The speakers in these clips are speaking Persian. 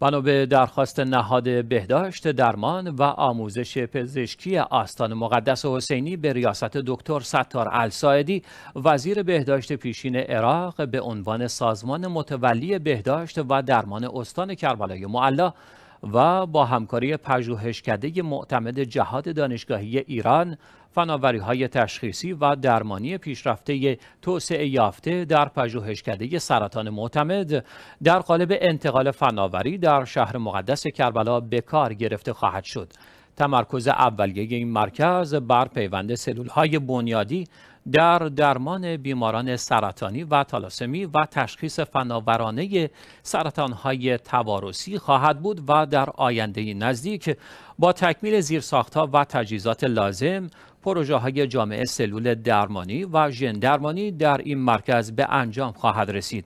بنا به درخواست نهاد بهداشت درمان و آموزش پزشکی آستان مقدس حسینی به ریاست دکتر ستار الساعدی وزیر بهداشت پیشین عراق به عنوان سازمان متولی بهداشت و درمان استان کربلای معلا، و با همکاری پژوهشکده معتمد جهاد دانشگاهی ایران فناوری های تشخیصی و درمانی پیشرفته توسعه یافته در پژوهشکده سرطان معتمد در قالب انتقال فناوری در شهر مقدس کربلا به کار گرفته خواهد شد. تمرکز اولیه این مرکز بر پیوند سلول های بنیادی در درمان بیماران سرطانی و تالاسمی و تشخیص فناورانه سرطانهای توارسی خواهد بود و در آینده نزدیک با تکمیل زیرساختها و تجهیزات لازم پروژه های جامعه سلول درمانی و ژن درمانی در این مرکز به انجام خواهد رسید.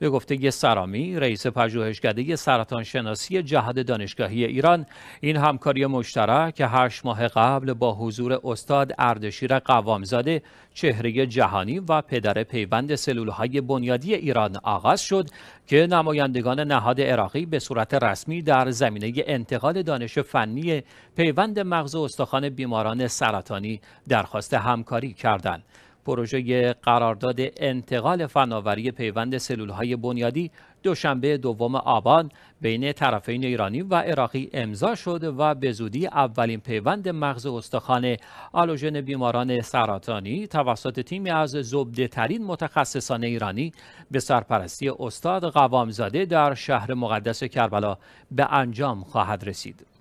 به گفته سرامی رئیس پژوهشکده سرطان شناسی جهاد دانشگاهی ایران این همکاری مشترک که هشت ماه قبل با حضور استاد اردشیر قوامزاده چهره جهانی و پدر پیوند سلولهای بنیادی ایران آغاز شد که نمایندگان نهاد عراقی به صورت رسمی در زمینه انتقال دانش فنی پیوند مغز استخوان بیماران سرطانی درخواست همکاری کردند پروژه قرارداد انتقال فناوری پیوند سلولهای بنیادی دوشنبه دوم آبان بین طرفین ایرانی و عراقی امضا شد و به زودی اولین پیوند مغز استخوان آلوژن بیماران سرطانی توسط تیمی از زبده ترین متخصصان ایرانی به سرپرستی استاد قوامزاده در شهر مقدس کربلا به انجام خواهد رسید.